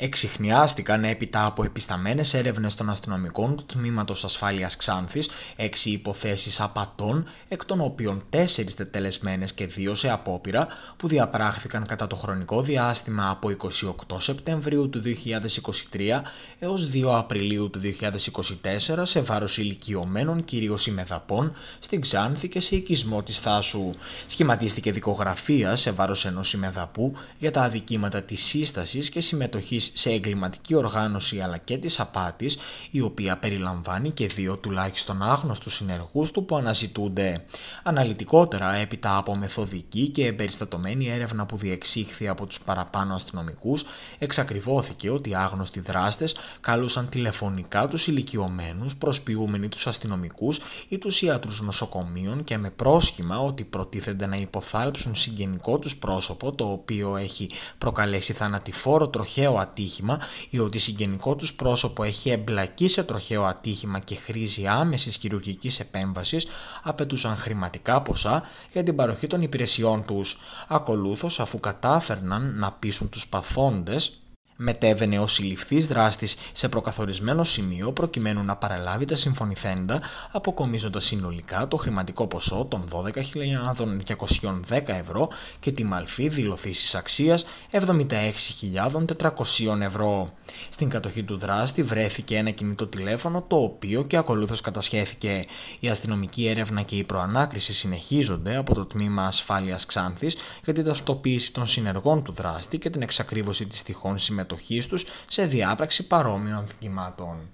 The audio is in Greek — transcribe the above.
Εξηχνιάστηκαν έπειτα από επισταμένες έρευνες των αστυνομικών του τμήματος ασφάλειας Ξάνθης 6 υποθέσεις απατών, εκ των οποίων τέσσερις τετελεσμένες και δύο σε απόπειρα, που διαπράχθηκαν κατά το χρονικό διάστημα από 28 Σεπτεμβρίου του 2023 έω 2 Απριλίου του 2024 σε βάρος ηλικιωμένων κυρίως ημεδαπών στην Ξάνθη και σε οικισμό της Θάσου. Σχηματίστηκε δικογραφία σε βάρος ενός ημεδαπού για τα αδικήματα της σύστασης και συμμετοχής σε εγκληματική οργάνωση αλλά και της απάτης, η οποία περιλαμβάνει και δύο τουλάχιστον άγνωστους συνεργούς του που αναζητούνται. Αναλυτικότερα, έπειτα από μεθοδική και εμπεριστατωμένη έρευνα που διεξήχθη από τους παραπάνω αστυνομικούς, εξακριβώθηκε ότι άγνωστοι δράστες καλούσαν τηλεφωνικά τους ηλικιωμένους, προσποιούμενοι τους αστυνομικούς ή τους ιατρούς νοσοκομείων και με πρόσχημα ότι προτίθενται να υποθάλψουν συγγενικό τους πρόσωπο, το οποίο έχει προκαλέσει θανατηφόρο τροχαίο ατύχημα ατύχημα ή ότι συγγενικό τους πρόσωπο έχει εμπλακεί σε τροχαίο ατύχημα και χρήζει άμεσης χειρουργικής επέμβασης απαιτούσαν χρηματικά ποσά για την παροχή των υπηρεσιών τους. Ακολούθως αφού κατάφερναν να πείσουν τους παθόντες Μετέβαινε ο συλληφθής δράστης σε προκαθορισμένο σημείο προκειμένου να παραλάβει τα συμφωνηθέντα, αποκομίζοντας συνολικά το χρηματικό ποσό των 12.210 ευρώ και τη μαλφή δηλωθήση αξία 76.400 ευρώ. Στην κατοχή του δράστη βρέθηκε ένα κινητό τηλέφωνο το οποίο και ακολούθως κατασχέθηκε. Η αστυνομική έρευνα και η προανάκριση συνεχίζονται από το τμήμα ασφάλειας Ξάνθης για την ταυτοποίηση των συνεργών του δράστη και την εξακρίβωση της τυχόν συμμετοχής τους σε διάπραξη παρόμοιων δικημάτων.